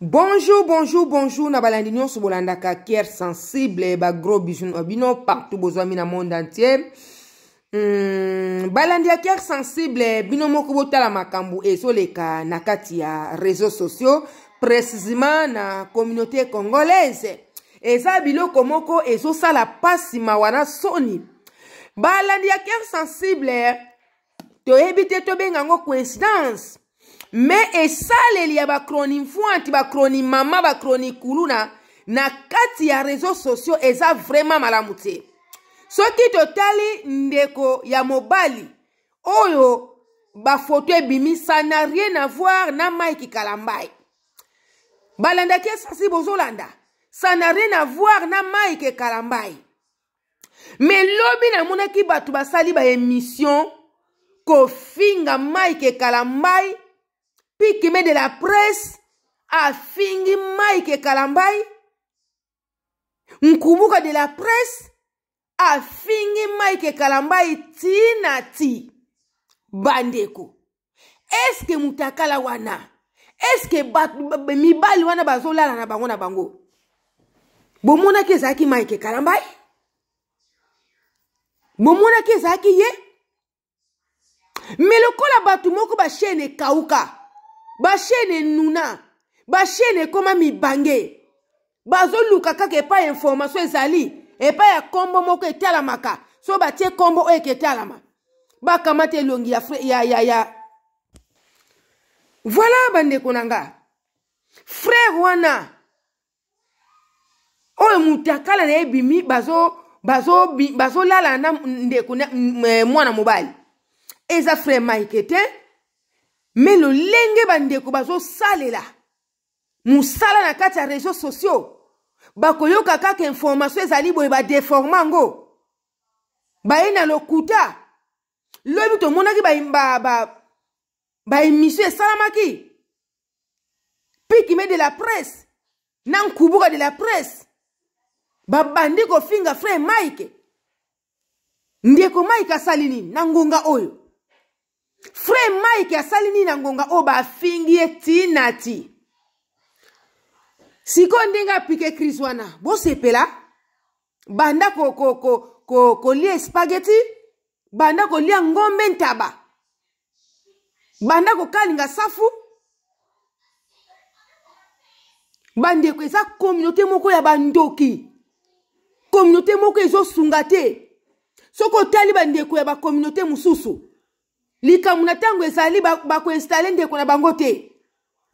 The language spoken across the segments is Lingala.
bonjour bonjour bonjour na balandi nyonso bolandaka kiere sensible bagros bisu na bino partout bozwa mi na monde entier mm, balandi ya kiere sensible bino moko botala makambo ezoleka na kati ya réseaux sociaux précisement na communauté congolaise eza biloko moko ezosala mpasi mawa na soni balandi ya kiere sensible toyebi te tobenga yango coïncidence me esaleli ya bakroni mfwanti bakroni mama bakroni kuluna na kati ya réseau sociaux eza vraiment malamu te soki totali ndeko ya mobali oyo bafoto ebimisana rien à voir na mike kalambai balandaki esasi bozolanda ça na rien à voir na mike kalambai me lobi namonaki bato basali baémission kofinga mike kalambai pikime de la presse afingi mike kalambai nkumbuka de la presse afingi mike kalambai ti na ti bandeko eske moto akala wana eske mibali wana bazolala na bango na bango bomonaki ezalaki mike kalambai bomonaki ezalaki ye me lokola bato moko bashene ekauka bashene e nuna bashene ekóma mibange bazoluka kaka e epai information ezali epai ya nkombo moko etalamaka so batie nkombo oyo eke etalama bakamata elongi ya, ya, ya, ya. voila bandeko na nga frere wana oyo moto akala na ye ebimi bazolala bazo, bazo na ndeko mwana mobali eza frere mike te me lolenge bandeko bazosalela mosala na kati ya réseau sociaux bakoyoka kaka information ezali boye badeforme yango baye na lokuta lobi tomonaki baémission ba, ba esalamaki pikime de la presse na nkubuka de la presse babandi kofinga frère mike ndeko mike asali nini na ngonga oyo frere mike asali nini na ngonga oyo oh, bafingi ye ntina ti sikoyo ndenge aplike krist wana bosepela banda kolia ko, ko, ko, ko espageti banda kolia ngombe ntaba banda kokalinga safu bandeko eza kominauté moko ya bandoki kominauté moko ezosunga te soki otali bandeko ya bakominauté mosusu likambo na ntango ezali bakoinstale ndeko na bango te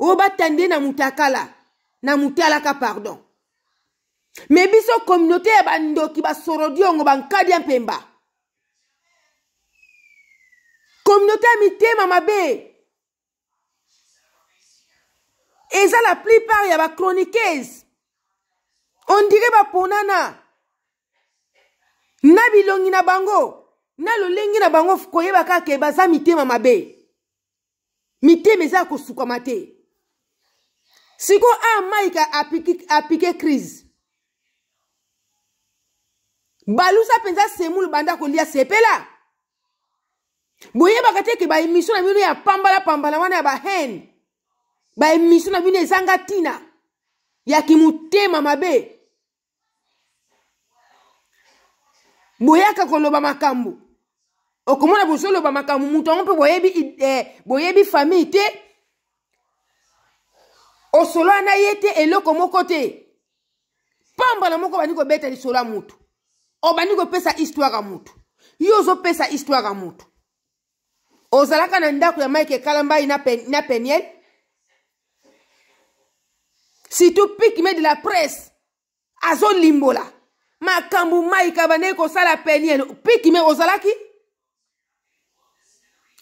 oyo batande na moto akala na moto e alaka pardon me biso kominauté ya bandoki basorodiongo bankadi ya mpemba kominauté ya mitema mabe eza la plupart ya bachroniqueuse ondire baponana na bilongi na bango na lolenge na bango koyeba kaka baza mitema mabe mitema eza ya kosukama te sikoyo aya maika apike, apike crise balusa mpenza semulu banda kolia sepela boyebaka te ke baemisio na bino ya pambalapambala wana ya bahene baemisio na bino ezanga ntina ya kimotema mabe boyaka koloba makambo okomona bozoloba makambo moto yango mpe boyebi eh, boyebi famille te osolana ye te eloko moko te pambala moko obandi kobeta lisolo ya motu obandi kopesa histware ya motu yo ozopesa histware ya motu ozalaka na ndako ya maike kalambai na, pen, na peniel surtout pikme de la presse azolimbola makambo maika bandeki kosala peniel pikme ozalaki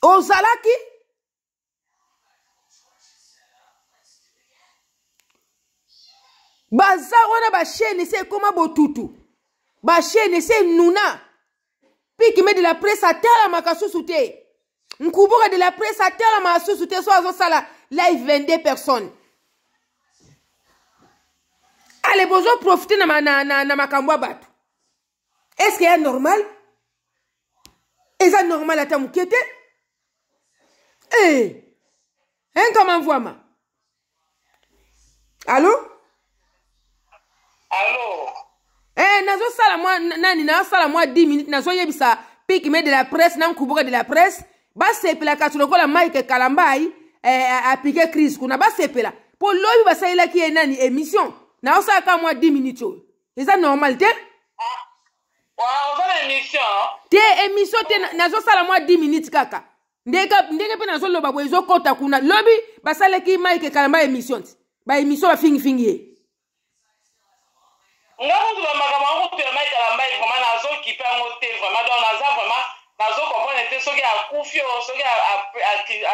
ozalaki baza wana bashene se ekóma botutu bashene se enuna pikime de la presse atalamaka susu te nkubuka de la presse atalamaka susu te so azosala live 22 personnes ale bozoprofite na, na, na, na makambo ya bato estce eya normal eza normal ata moke te Hey! Eh, hein, comment voit ma? Allô? Allô? Eh, nazo sala mwa, nani, nazo sala mwa 10 minutes, nazo yebisa piki me de la presse, na mkubuka de la presse, basepela kati lokola mike kalambai eh, apike crise kuna basepela mpo lobi basalelaki ye nani émission naosalaka mwa 10 minutes oyo eza normal te te ah, émission te nazosala mwa 10 minutes kaka ndenge mpe nazoloba boye ezokɔta kuna lobi basalaki mike kala baémission ti baémission bafingifingi ye nga kutu bamakambo yango kupela mai kala mbai vraimen nazokipe yango te vraimen donc naza vraimen nazokomprendre te soki akufi o soki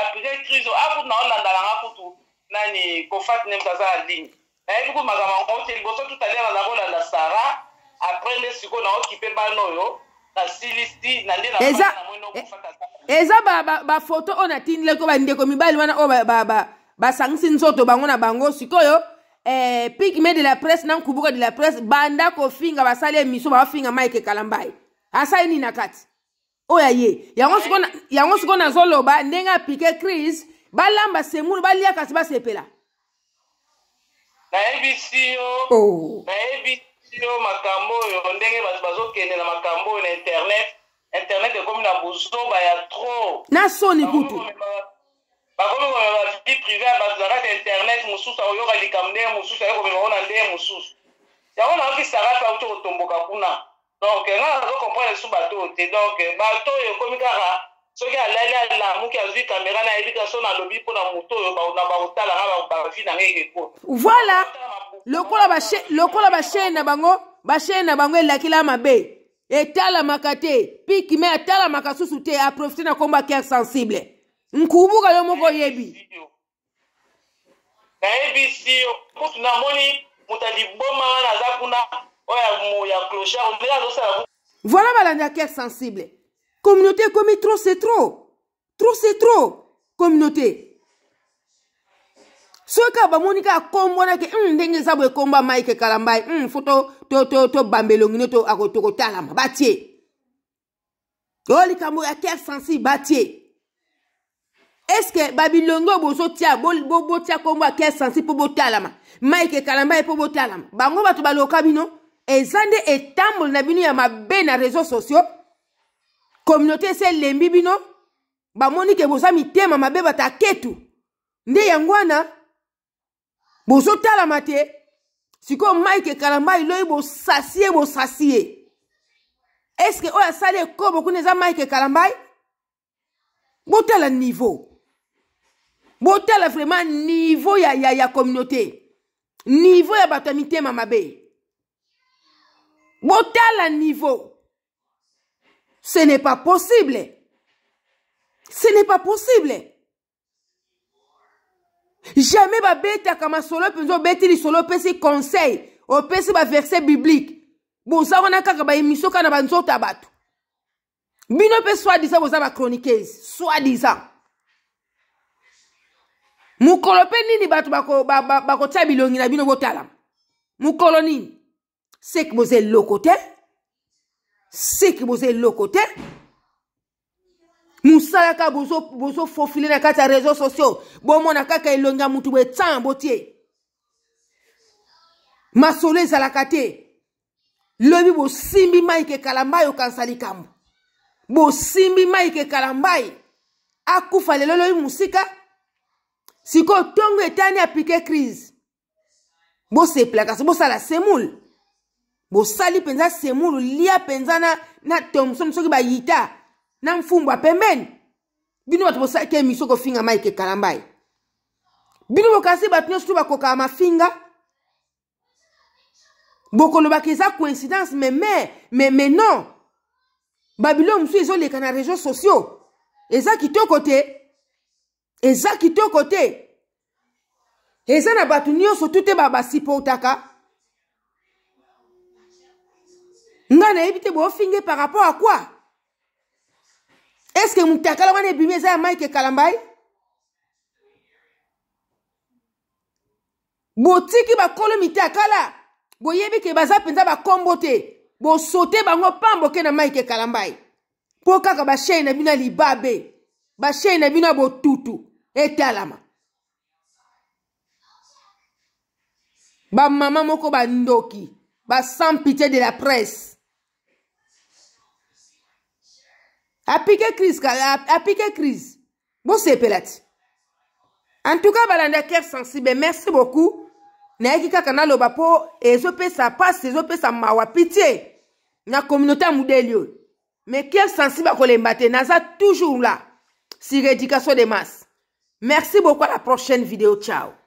aprise crise o akutu ah, naolandalanga kutu nani kofati nemta aza na ligne nayebi kutu makambo yango te liboso tutalianga nakolanda sara apres nde sikoyo naokipe bana oyo eza eza bafoto oyo natindeleko bandeko mibali wana oyo basangisi nzoto bango na bango sikoyo eh, pigme de la presse na nkubuka de la presse banda kofinga basali emission baofinga mike kalambai asali nini na kati oyo ye yango sikoyo nazoloba ndenge apike crise balamba semuru baliaka si basepela nayebi si yo oh. nayebi yo makambo oyo ndenge bato bazokende na makambo oyo na internet internet ekomi na bozoba ya tro na soni kutu bakomi komema bavie privé ya bato na kati ya internet mosusu akoyoka likambo ndenge mosusu aye komema ngo na ndenge mosusu yango naokisaka mpe auti kotomboka kuna donc nga nazokomprendre su bato oyo te donc bato oyo ekomi kaka soki alali alamuki azwi kamera na yebi ka so nalobi mpona moto oyo na bakotala nga bavi na ngai ekekota lokola bashene na bango bashene na bango elakila mabe etalamaka te piki me atalamaka susu te aprofite na nkombo akiar sensible nkubuka yo moko oyebi nayebisi kutu namoni moto aliboma wana aza kuna oyo ya clochard ndenge azosala voilà balandi ya cœur sensible communauté ekomi trop c'est trop trop c'est trop communauté soki abamoni kaka nkombo na yeke mm, ndenge eza boye nkombo ama yeke kala mbai mm, fo tobamba elongi ne tokotalama batie oyo likambo ya ker sensible batie eske babilongi oyo bozotia botia nkombo ya ker sensible mpo botalama ma yeke kala mbai mpo botalama bango bato baloka bino eza nde etamboli na bino ya mabe na réseau sociaux communauté ese elembi bino bamoni ke boza mitema mabe bato aketu nde yango wana bozotalama te sikoyo mike kalamba eloi bosasi ye bosasi ye eske oyo asali ekobo kuna eza mike kalambai botala niveau botala vraiment niveau ya, ya, ya communauté niveau ya bato ya mitema mabe botala niveau ce n'est pas possible ce n'est pas possible jamais babetaka masolo mpenza obeti lisolo opesi conseil opesi baverset biblique boza wana kaka baemission kaka na banzoto ya bato bino mpe swadisa boza bachroniqueuse swadisa mokolo mpe nini bato bakotya ba, ba, bako bilongi na bino botala mokolo nini seki boza eloko te seki boza eloko te mosala kaka bozofofile na kati ya réseau sociaux bomona kaka elongi ya motu boetan yango te masolo ezalaka te lobi bosimbi mai kekala mbai okanisa likambo bosimbi mai kekala mbai akufa lelo lobi mosika sikoyo ntongo etani apike crise bosepela kasi bosala semule bosali mpenza semulu lia mpenza na, na tomson soki bayita na mfumbwa pembeni bino bato bosalaki emisio kofinga mai kekala mbai bino bokanisi bato nyonso to bakokaka mafinga bokolobaka eza coïncidence me me me me non babilo mosusu ezoleka na réseau sociaux eza kitoko te eza kitoko te eza na bato nyonso tu te basiportaka ngai nayebi te bofinge par rapport à quoi est ce que mutakala wana ebimi eza ya mike kalambai botiki bakolo mitakala boyebi ke baza mpenza bakombo te bosote bango pambo ke na mike kalambai mpo kaka bashaine na bino ya libabe bashaine na bino ya botutu etalama bamama moko bandoki basampite de la presse apike crise apike crise En tout cas, balanda kere sensible merci beaucoup Ezo kaka sa passe. ezo pe ça mawa pitié. na communauté ya Mais oyo me les sensible akolemba te naza toujours là Si éducation de masse merci beaucoup à la prochaine vidéo ciao